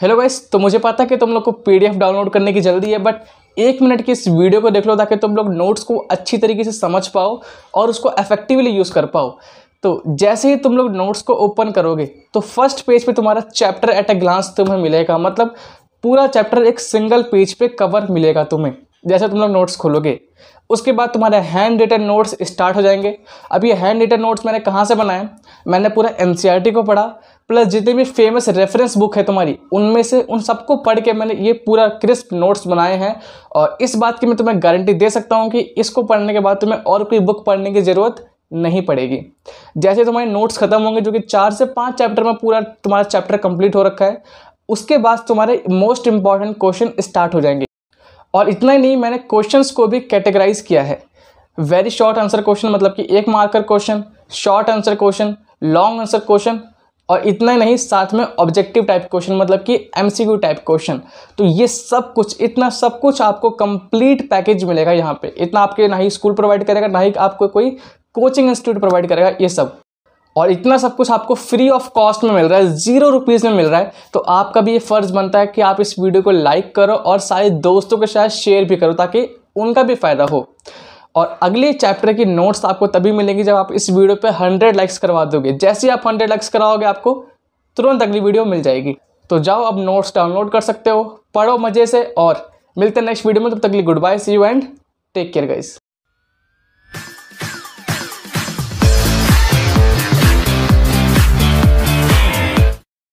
hello guys तो मुझे पता है कि तुम लोग को पीडीएफ डाउनलोड करने की जल्दी है बट एक मिनट की इस वीडियो को देख लो ताकि तुम लोग नोट्स को अच्छी तरीके से समझ पाओ और उसको इफेक्टिवली यूज़ कर पाओ तो जैसे ही तुम लोग नोट्स को ओपन करोगे तो फर्स्ट पेज पे तुम्हारा चैप्टर एट अ ग्लांस तुम्हें मिलेगा मतलब पूरा चैप्टर एक सिंगल पेज पे कवर मिलेगा तुम्हें जैसे तुम लोग नोट्स खोलोगे उसके बाद तुम्हारे हैंड रिटन नोट्स स्टार्ट हो जाएंगे अब ये हैंड रिटन नोट्स मैंने कहाँ से बनाए मैंने पूरा एन e को पढ़ा प्लस जितने भी फेमस रेफरेंस बुक है तुम्हारी उनमें से उन सबको पढ़ के मैंने ये पूरा क्रिस्प नोट्स बनाए हैं और इस बात की मैं तुम्हें गारंटी दे सकता हूँ कि इसको पढ़ने के बाद तुम्हें और कोई बुक पढ़ने की ज़रूरत नहीं पड़ेगी जैसे तुम्हारे नोट्स ख़त्म होंगे जो कि चार से पाँच चैप्टर में पूरा तुम्हारा चैप्टर कंप्लीट हो रखा है उसके बाद तुम्हारे मोस्ट इंपॉर्टेंट क्वेश्चन स्टार्ट हो जाएंगे और इतना ही नहीं मैंने क्वेश्चंस को भी कैटेगराइज किया है वेरी शॉर्ट आंसर क्वेश्चन मतलब कि एक marker question short answer question long answer question और इतना ही नहीं साथ में ऑब्जेक्टिव टाइप क्वेश्चन मतलब कि एमसीक्यू टाइप क्वेश्चन तो ये सब कुछ इतना सब कुछ आपको कंप्लीट पैकेज मिलेगा यहाँ पे इतना आपके ना ही स्कूल प्रोवाइड करेगा ना ही आपको कोई कोचिंग इंस्टीट्यूट प्रोवाइड करेगा ये सब और इतना सब कुछ आपको फ्री ऑफ कॉस्ट में मिल रहा है ज़ीरो रुपीज़ में मिल रहा है तो आपका भी ये फ़र्ज़ बनता है कि आप इस वीडियो को लाइक करो और सारे दोस्तों के साथ शेयर भी करो ताकि उनका भी फ़ायदा हो और अगले चैप्टर की नोट्स आपको तभी मिलेंगी जब आप इस वीडियो पे 100 लाइक्स करवा दोगे जैसे ही आप 100 लाइक्स कराओगे आपको तुरंत अगली वीडियो मिल जाएगी तो जाओ अब नोट्स डाउनलोड कर सकते हो पढ़ो मज़े से और मिलते हैं नेक्स्ट वीडियो में तब तक के लिए goodbye see you and take care guys